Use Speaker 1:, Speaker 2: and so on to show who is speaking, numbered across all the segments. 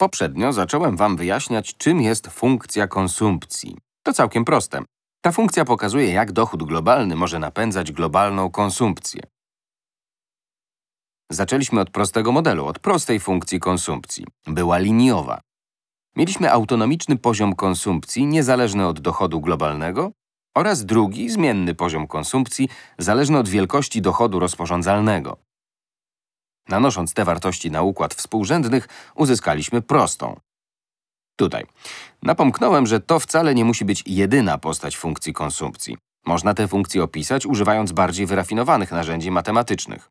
Speaker 1: Poprzednio zacząłem wam wyjaśniać, czym jest funkcja konsumpcji. To całkiem proste. Ta funkcja pokazuje, jak dochód globalny może napędzać globalną konsumpcję. Zaczęliśmy od prostego modelu, od prostej funkcji konsumpcji. Była liniowa. Mieliśmy autonomiczny poziom konsumpcji niezależny od dochodu globalnego oraz drugi, zmienny poziom konsumpcji, zależny od wielkości dochodu rozporządzalnego. Nanosząc te wartości na układ współrzędnych, uzyskaliśmy prostą. Tutaj. Napomknąłem, że to wcale nie musi być jedyna postać funkcji konsumpcji. Można te funkcje opisać, używając bardziej wyrafinowanych narzędzi matematycznych.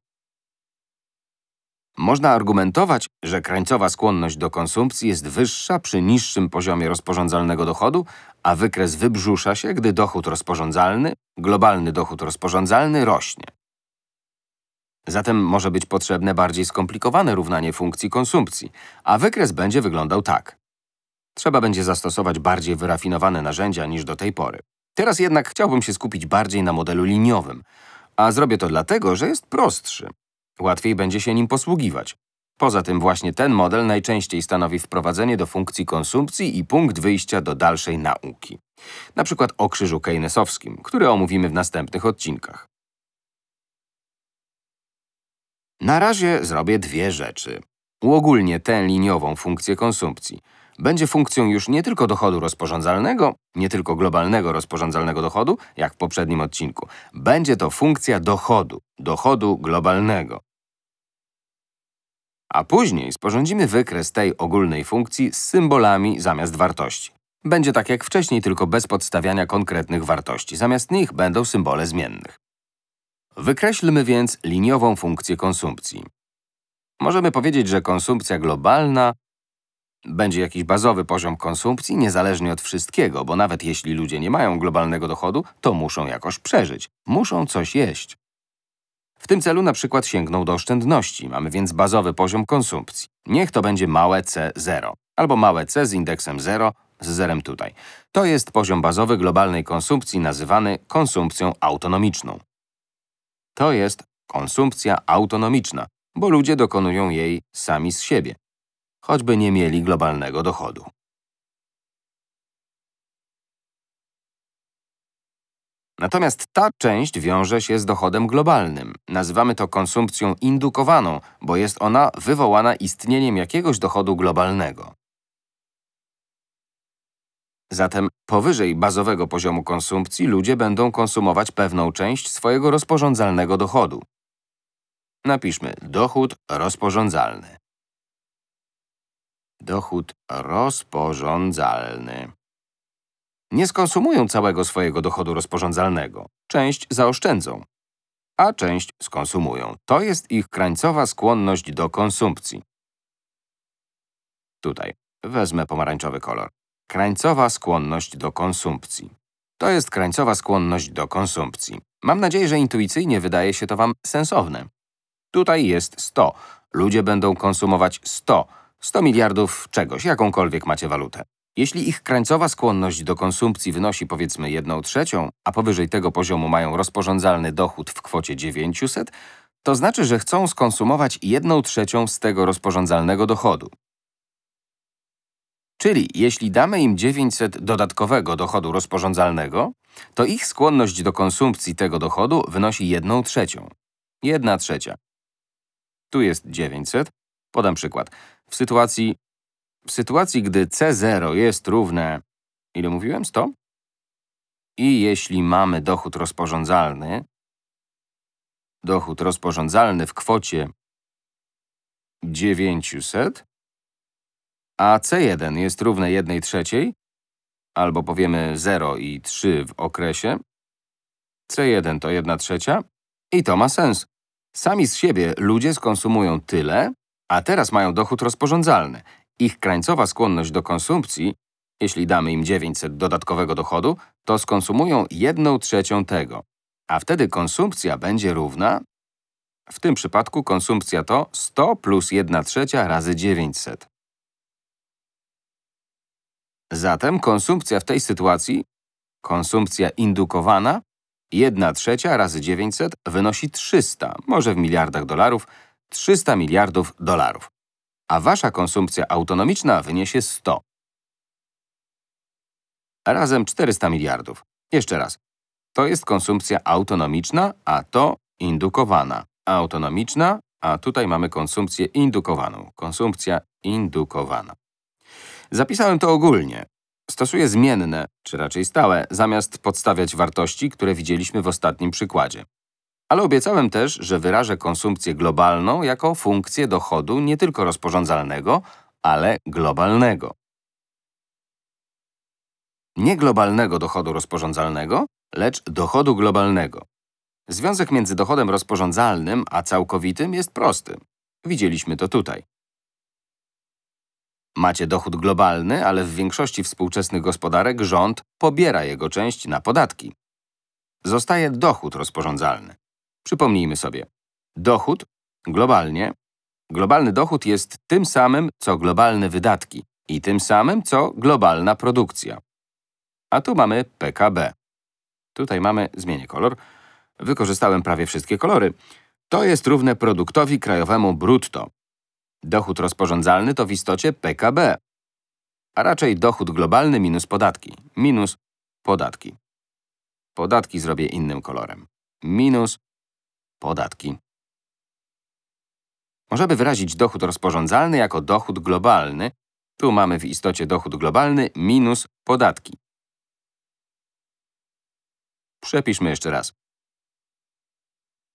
Speaker 1: Można argumentować, że krańcowa skłonność do konsumpcji jest wyższa przy niższym poziomie rozporządzalnego dochodu, a wykres wybrzusza się, gdy dochód rozporządzalny, globalny dochód rozporządzalny rośnie. Zatem może być potrzebne bardziej skomplikowane równanie funkcji konsumpcji, a wykres będzie wyglądał tak. Trzeba będzie zastosować bardziej wyrafinowane narzędzia niż do tej pory. Teraz jednak chciałbym się skupić bardziej na modelu liniowym, a zrobię to dlatego, że jest prostszy. Łatwiej będzie się nim posługiwać. Poza tym właśnie ten model najczęściej stanowi wprowadzenie do funkcji konsumpcji i punkt wyjścia do dalszej nauki. Na przykład o krzyżu keynesowskim, który omówimy w następnych odcinkach. Na razie zrobię dwie rzeczy. Uogólnię tę liniową funkcję konsumpcji. Będzie funkcją już nie tylko dochodu rozporządzalnego, nie tylko globalnego rozporządzalnego dochodu, jak w poprzednim odcinku. Będzie to funkcja dochodu, dochodu globalnego. A później sporządzimy wykres tej ogólnej funkcji z symbolami zamiast wartości. Będzie tak jak wcześniej, tylko bez podstawiania konkretnych wartości. Zamiast nich będą symbole zmiennych. Wykreślmy więc liniową funkcję konsumpcji. Możemy powiedzieć, że konsumpcja globalna będzie jakiś bazowy poziom konsumpcji, niezależnie od wszystkiego, bo nawet jeśli ludzie nie mają globalnego dochodu, to muszą jakoś przeżyć. Muszą coś jeść. W tym celu na przykład sięgną do oszczędności. Mamy więc bazowy poziom konsumpcji. Niech to będzie małe C0 albo małe c z indeksem 0 z zerem tutaj. To jest poziom bazowy globalnej konsumpcji nazywany konsumpcją autonomiczną. To jest konsumpcja autonomiczna, bo ludzie dokonują jej sami z siebie, choćby nie mieli globalnego dochodu. Natomiast ta część wiąże się z dochodem globalnym. Nazywamy to konsumpcją indukowaną, bo jest ona wywołana istnieniem jakiegoś dochodu globalnego. Zatem powyżej bazowego poziomu konsumpcji ludzie będą konsumować pewną część swojego rozporządzalnego dochodu. Napiszmy dochód rozporządzalny. Dochód rozporządzalny. Nie skonsumują całego swojego dochodu rozporządzalnego. Część zaoszczędzą, a część skonsumują. To jest ich krańcowa skłonność do konsumpcji. Tutaj wezmę pomarańczowy kolor. Krańcowa skłonność do konsumpcji. To jest krańcowa skłonność do konsumpcji. Mam nadzieję, że intuicyjnie wydaje się to Wam sensowne. Tutaj jest 100. Ludzie będą konsumować 100. 100 miliardów czegoś, jakąkolwiek macie walutę. Jeśli ich krańcowa skłonność do konsumpcji wynosi powiedzmy 1 trzecią, a powyżej tego poziomu mają rozporządzalny dochód w kwocie 900, to znaczy, że chcą skonsumować 1 trzecią z tego rozporządzalnego dochodu. Czyli jeśli damy im 900 dodatkowego dochodu rozporządzalnego, to ich skłonność do konsumpcji tego dochodu wynosi 1 trzecią. 1 trzecia. Tu jest 900. Podam przykład. W sytuacji, w sytuacji, gdy C0 jest równe… Ile mówiłem? 100? I jeśli mamy dochód rozporządzalny, dochód rozporządzalny w kwocie 900, a C1 jest równe 1 trzeciej, albo powiemy 0 i 3 w okresie, C1 to 1 trzecia i to ma sens. Sami z siebie ludzie skonsumują tyle, a teraz mają dochód rozporządzalny. Ich krańcowa skłonność do konsumpcji, jeśli damy im 900 dodatkowego dochodu, to skonsumują 1 trzecią tego. A wtedy konsumpcja będzie równa… W tym przypadku konsumpcja to 100 plus 1 trzecia razy 900. Zatem konsumpcja w tej sytuacji, konsumpcja indukowana, 1 trzecia razy 900 wynosi 300, może w miliardach dolarów, 300 miliardów dolarów. A wasza konsumpcja autonomiczna wyniesie 100. Razem 400 miliardów. Jeszcze raz. To jest konsumpcja autonomiczna, a to indukowana. Autonomiczna, a tutaj mamy konsumpcję indukowaną. Konsumpcja indukowana. Zapisałem to ogólnie. Stosuję zmienne, czy raczej stałe, zamiast podstawiać wartości, które widzieliśmy w ostatnim przykładzie. Ale obiecałem też, że wyrażę konsumpcję globalną jako funkcję dochodu nie tylko rozporządzalnego, ale globalnego. Nie globalnego dochodu rozporządzalnego, lecz dochodu globalnego. Związek między dochodem rozporządzalnym a całkowitym jest prosty. Widzieliśmy to tutaj. Macie dochód globalny, ale w większości współczesnych gospodarek rząd pobiera jego część na podatki. Zostaje dochód rozporządzalny. Przypomnijmy sobie. Dochód globalnie. Globalny dochód jest tym samym, co globalne wydatki i tym samym, co globalna produkcja. A tu mamy PKB. Tutaj mamy, zmienię kolor. Wykorzystałem prawie wszystkie kolory. To jest równe produktowi krajowemu brutto. Dochód rozporządzalny to w istocie PKB, a raczej dochód globalny minus podatki. Minus podatki. Podatki zrobię innym kolorem. Minus podatki. Możemy wyrazić dochód rozporządzalny jako dochód globalny. Tu mamy w istocie dochód globalny minus podatki. Przepiszmy jeszcze raz.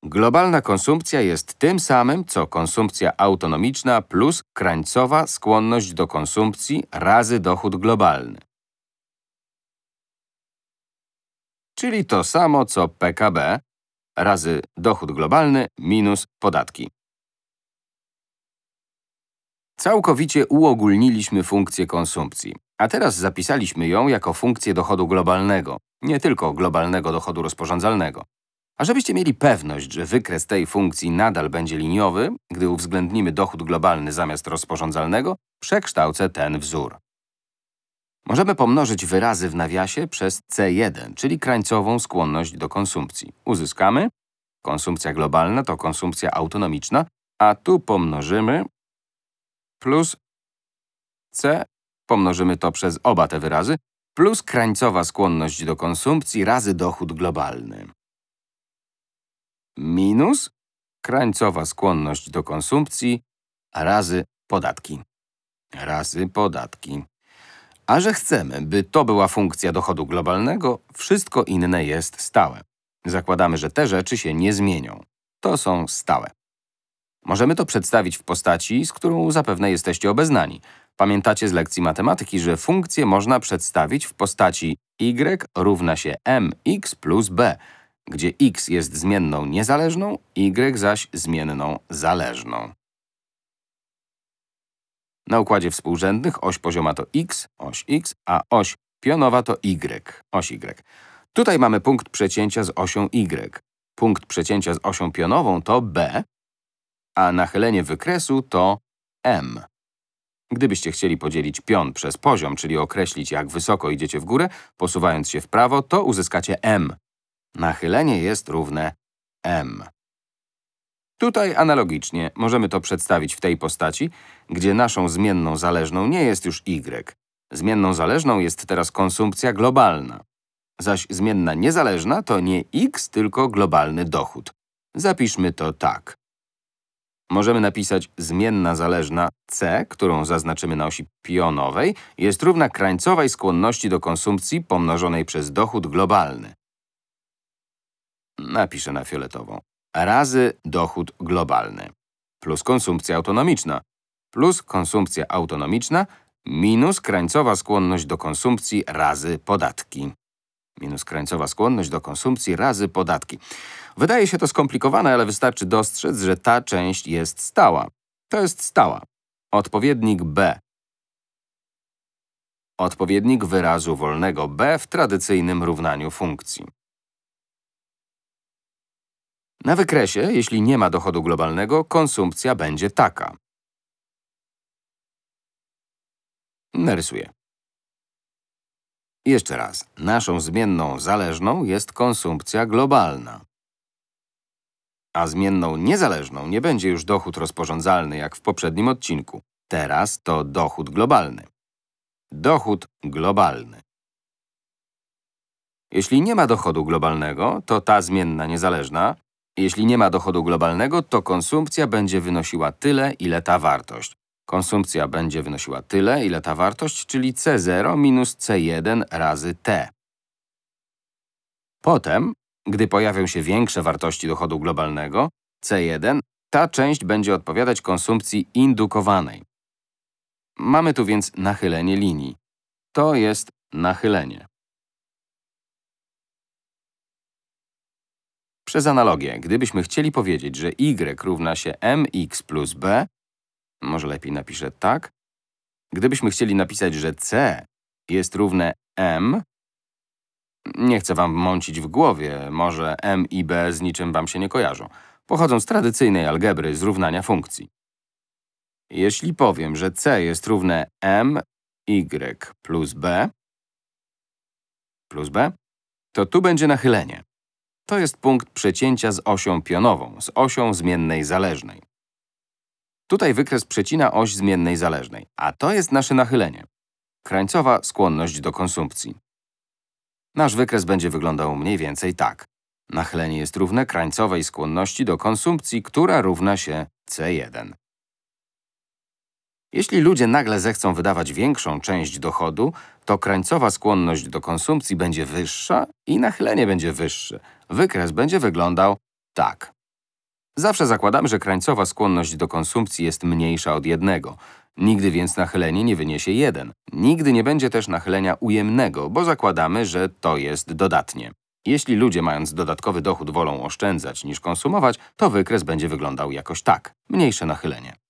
Speaker 1: Globalna konsumpcja jest tym samym, co konsumpcja autonomiczna plus krańcowa skłonność do konsumpcji razy dochód globalny. Czyli to samo, co PKB razy dochód globalny minus podatki. Całkowicie uogólniliśmy funkcję konsumpcji, a teraz zapisaliśmy ją jako funkcję dochodu globalnego, nie tylko globalnego dochodu rozporządzalnego. A żebyście mieli pewność, że wykres tej funkcji nadal będzie liniowy, gdy uwzględnimy dochód globalny zamiast rozporządzalnego, przekształcę ten wzór. Możemy pomnożyć wyrazy w nawiasie przez C1, czyli krańcową skłonność do konsumpcji. Uzyskamy konsumpcja globalna to konsumpcja autonomiczna, a tu pomnożymy plus C, pomnożymy to przez oba te wyrazy, plus krańcowa skłonność do konsumpcji razy dochód globalny minus krańcowa skłonność do konsumpcji razy podatki. Razy podatki. A że chcemy, by to była funkcja dochodu globalnego, wszystko inne jest stałe. Zakładamy, że te rzeczy się nie zmienią. To są stałe. Możemy to przedstawić w postaci, z którą zapewne jesteście obeznani. Pamiętacie z lekcji matematyki, że funkcję można przedstawić w postaci y równa się mx plus b, gdzie x jest zmienną niezależną, y zaś zmienną zależną. Na układzie współrzędnych oś pozioma to x, oś x, a oś pionowa to y, oś y. Tutaj mamy punkt przecięcia z osią y. Punkt przecięcia z osią pionową to b, a nachylenie wykresu to m. Gdybyście chcieli podzielić pion przez poziom, czyli określić, jak wysoko idziecie w górę, posuwając się w prawo, to uzyskacie m. Nachylenie jest równe m. Tutaj analogicznie możemy to przedstawić w tej postaci, gdzie naszą zmienną zależną nie jest już y. Zmienną zależną jest teraz konsumpcja globalna. Zaś zmienna niezależna to nie x, tylko globalny dochód. Zapiszmy to tak. Możemy napisać zmienna zależna c, którą zaznaczymy na osi pionowej, jest równa krańcowej skłonności do konsumpcji pomnożonej przez dochód globalny napiszę na fioletową, razy dochód globalny plus konsumpcja autonomiczna plus konsumpcja autonomiczna minus krańcowa skłonność do konsumpcji razy podatki. Minus krańcowa skłonność do konsumpcji razy podatki. Wydaje się to skomplikowane, ale wystarczy dostrzec, że ta część jest stała. To jest stała. Odpowiednik B. Odpowiednik wyrazu wolnego B w tradycyjnym równaniu funkcji. Na wykresie, jeśli nie ma dochodu globalnego, konsumpcja będzie taka. Narysuję. Jeszcze raz. Naszą zmienną zależną jest konsumpcja globalna. A zmienną niezależną nie będzie już dochód rozporządzalny, jak w poprzednim odcinku. Teraz to dochód globalny. Dochód globalny. Jeśli nie ma dochodu globalnego, to ta zmienna niezależna jeśli nie ma dochodu globalnego, to konsumpcja będzie wynosiła tyle, ile ta wartość. Konsumpcja będzie wynosiła tyle, ile ta wartość, czyli C0 minus C1 razy T. Potem, gdy pojawią się większe wartości dochodu globalnego, C1, ta część będzie odpowiadać konsumpcji indukowanej. Mamy tu więc nachylenie linii. To jest nachylenie. Przez analogię, gdybyśmy chcieli powiedzieć, że y równa się mx plus b, może lepiej napiszę tak. Gdybyśmy chcieli napisać, że c jest równe m, nie chcę wam mącić w głowie, może m i b z niczym wam się nie kojarzą. Pochodzą z tradycyjnej algebry zrównania funkcji. Jeśli powiem, że c jest równe m y plus b, plus b, to tu będzie nachylenie. To jest punkt przecięcia z osią pionową, z osią zmiennej zależnej. Tutaj wykres przecina oś zmiennej zależnej, a to jest nasze nachylenie. Krańcowa skłonność do konsumpcji. Nasz wykres będzie wyglądał mniej więcej tak. Nachylenie jest równe krańcowej skłonności do konsumpcji, która równa się C1. Jeśli ludzie nagle zechcą wydawać większą część dochodu, to krańcowa skłonność do konsumpcji będzie wyższa i nachylenie będzie wyższe. Wykres będzie wyglądał tak. Zawsze zakładamy, że krańcowa skłonność do konsumpcji jest mniejsza od jednego. Nigdy więc nachylenie nie wyniesie 1. Nigdy nie będzie też nachylenia ujemnego, bo zakładamy, że to jest dodatnie. Jeśli ludzie mając dodatkowy dochód wolą oszczędzać niż konsumować, to wykres będzie wyglądał jakoś tak. Mniejsze nachylenie.